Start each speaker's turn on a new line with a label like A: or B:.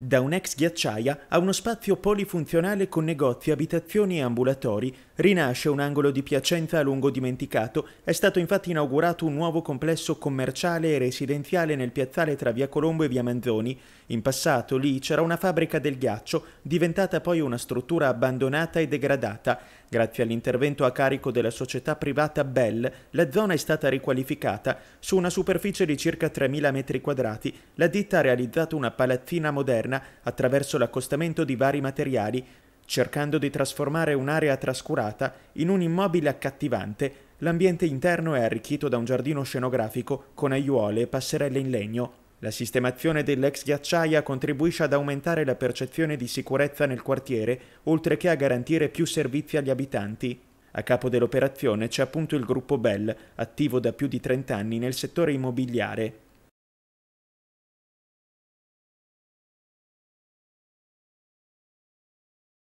A: da un'ex ghiacciaia a uno spazio polifunzionale con negozi, abitazioni e ambulatori Rinasce un angolo di Piacenza a lungo dimenticato, è stato infatti inaugurato un nuovo complesso commerciale e residenziale nel piazzale tra via Colombo e via Manzoni. In passato lì c'era una fabbrica del ghiaccio, diventata poi una struttura abbandonata e degradata. Grazie all'intervento a carico della società privata Bell, la zona è stata riqualificata. Su una superficie di circa 3.000 metri quadrati, la ditta ha realizzato una palazzina moderna attraverso l'accostamento di vari materiali cercando di trasformare un'area trascurata in un immobile accattivante, l'ambiente interno è arricchito da un giardino scenografico con aiuole e passerelle in legno. La sistemazione dell'ex ghiacciaia contribuisce ad aumentare la percezione di sicurezza nel quartiere, oltre che a garantire più servizi agli abitanti. A capo dell'operazione c'è appunto il gruppo Bell, attivo da più di 30 anni nel
B: settore immobiliare.